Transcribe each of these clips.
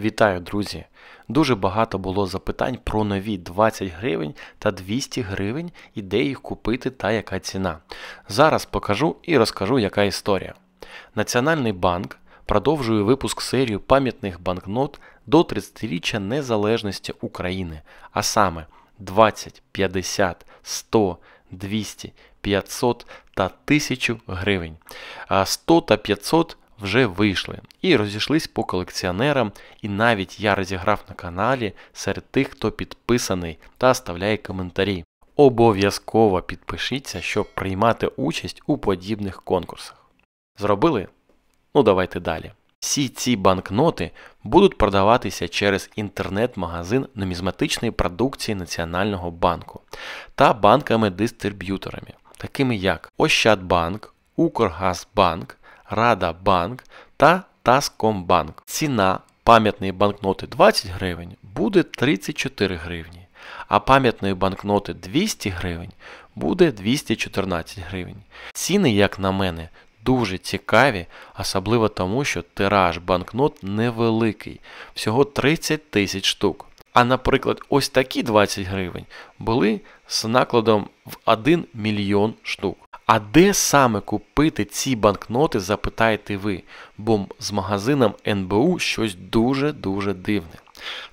Вітаю, друзі! Дуже багато було запитань про нові 20 гривень та 200 гривень і де їх купити та яка ціна. Зараз покажу і розкажу, яка історія. Національний банк продовжує випуск серію пам'ятних банкнот до 30-річчя незалежності України, а саме 20, 50, 100, 200, 500 та 1000 гривень. 100 та 500 вже вийшли і розійшлись по колекціонерам, і навіть я розіграв на каналі серед тих, хто підписаний та ставляє коментарі. Обов'язково підпишіться, щоб приймати участь у подібних конкурсах. Зробили? Ну давайте далі. Всі ці банкноти будуть продаватися через інтернет-магазин нумізматичної продукції Національного банку та банками-дистриб'юторами, такими як Ощадбанк, Укргазбанк, Радабанк та Таскомбанк. Ціна пам'ятної банкноти 20 гривень буде 34 гривні, а пам'ятної банкноти 200 гривень буде 214 гривень. Ціни, як на мене, Дуже цікаві, особливо тому, що тираж банкнот невеликий, всього 30 тисяч штук. А наприклад, ось такі 20 гривень були з накладом в 1 мільйон штук. А де саме купити ці банкноти, запитаєте ви, бо з магазином НБУ щось дуже-дуже дивне.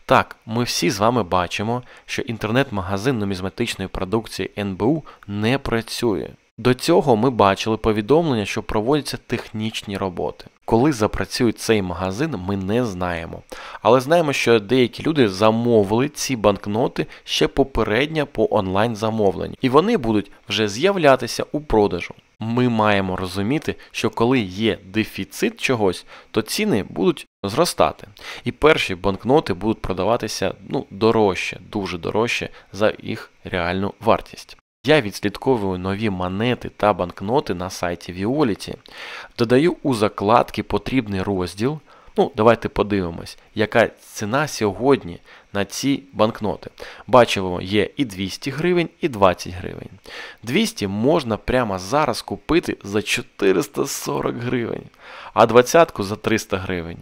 Так, ми всі з вами бачимо, що інтернет-магазин нумізматичної продукції НБУ не працює. До цього ми бачили повідомлення, що проводяться технічні роботи. Коли запрацює цей магазин, ми не знаємо. Але знаємо, що деякі люди замовили ці банкноти ще попередньо по онлайн замовленню, і вони будуть вже з'являтися у продажу. Ми маємо розуміти, що коли є дефіцит чогось, то ціни будуть зростати. І перші банкноти будуть продаватися ну, дорожче, дуже дорожче за їх реальну вартість. Я відслідковую нові монети та банкноти на сайті Violet. Додаю у закладки потрібний розділ. Ну, давайте подивимось, яка ціна сьогодні на ці банкноти. Бачимо, є і 200 гривень, і 20 гривень. 200 можна прямо зараз купити за 440 гривень, а 20-ку за 300 гривень.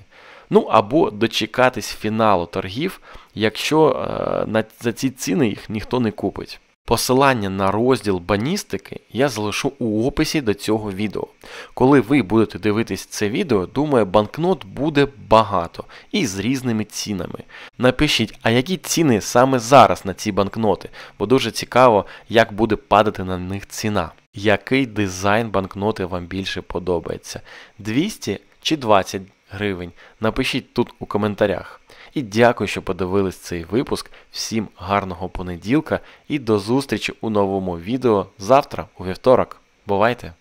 Ну або дочекатись фіналу торгів, якщо е, на, за ці ціни їх ніхто не купить. Посилання на розділ баністики я залишу у описі до цього відео. Коли ви будете дивитись це відео, думаю, банкнот буде багато і з різними цінами. Напишіть, а які ціни саме зараз на ці банкноти, бо дуже цікаво, як буде падати на них ціна. Який дизайн банкноти вам більше подобається? 200 чи 20 гривень. Напишіть тут у коментарях. І дякую, що подивились цей випуск. Всім гарного понеділка і до зустрічі у новому відео завтра, у вівторок. Бувайте!